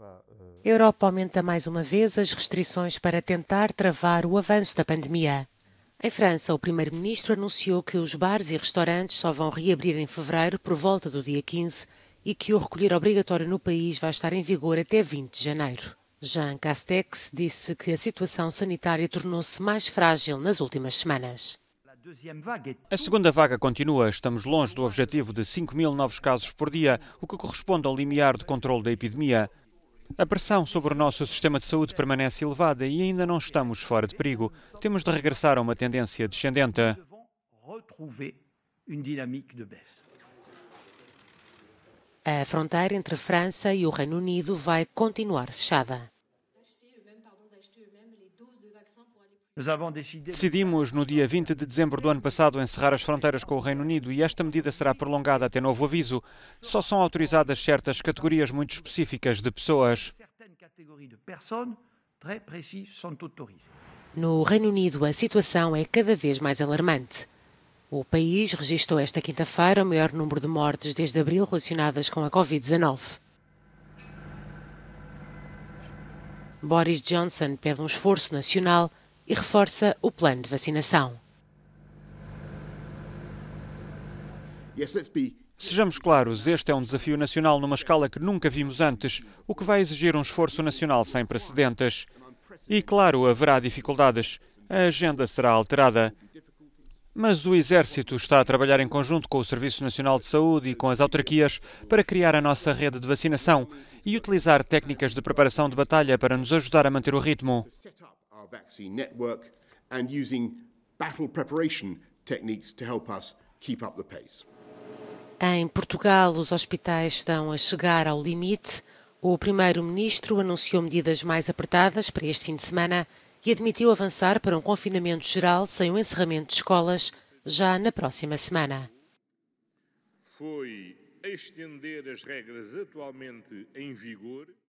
Eh, Europa aumenta mais uma vez as restrições para tentar travar o avanço da pandemia. Em França, o primeiro-ministro anunciou que os bares e restaurantes só vão reabrir em fevereiro por volta do dia 15 e que o recolher obrigatório no país vai estar em vigor até 20 de janeiro. Jean Castex disse que a situação sanitária tornou-se mais frágil nas últimas semanas. A segunda vaga continua. Estamos longe do objetivo de 5 mil novos casos por dia, o que corresponde ao limiar de controle da epidemia. A pressão sobre o nosso sistema de saúde permanece elevada e ainda não estamos fora de perigo. Temos de regressar a uma tendência descendente. A fronteira entre a França e o Reino Unido vai continuar fechada. Decidimos, no dia 20 de dezembro do ano passado, encerrar as fronteiras com o Reino Unido e esta medida será prolongada até novo aviso. Só são autorizadas certas categorias muito específicas de pessoas. No Reino Unido, a situação é cada vez mais alarmante. O país registrou esta quinta-feira o maior número de mortes desde abril relacionadas com a Covid-19. Boris Johnson pede um esforço nacional e reforça o plano de vacinação. Sejamos claros, este é um desafio nacional numa escala que nunca vimos antes, o que vai exigir um esforço nacional sem precedentes. E claro, haverá dificuldades. A agenda será alterada. Mas o Exército está a trabalhar em conjunto com o Serviço Nacional de Saúde e com as autarquias para criar a nossa rede de vacinação e utilizar técnicas de preparação de batalha para nos ajudar a manter o ritmo our vaccine network and using battle preparation techniques to help us keep up the pace. Em Portugal, os hospitais estão a chegar ao limite. O primeiro-ministro anunciou medidas mais apertadas para este fim de semana e admitiu avançar para um confinamento geral sem o encerramento de escolas já na próxima semana. Foi estender as regras atualmente em vigor.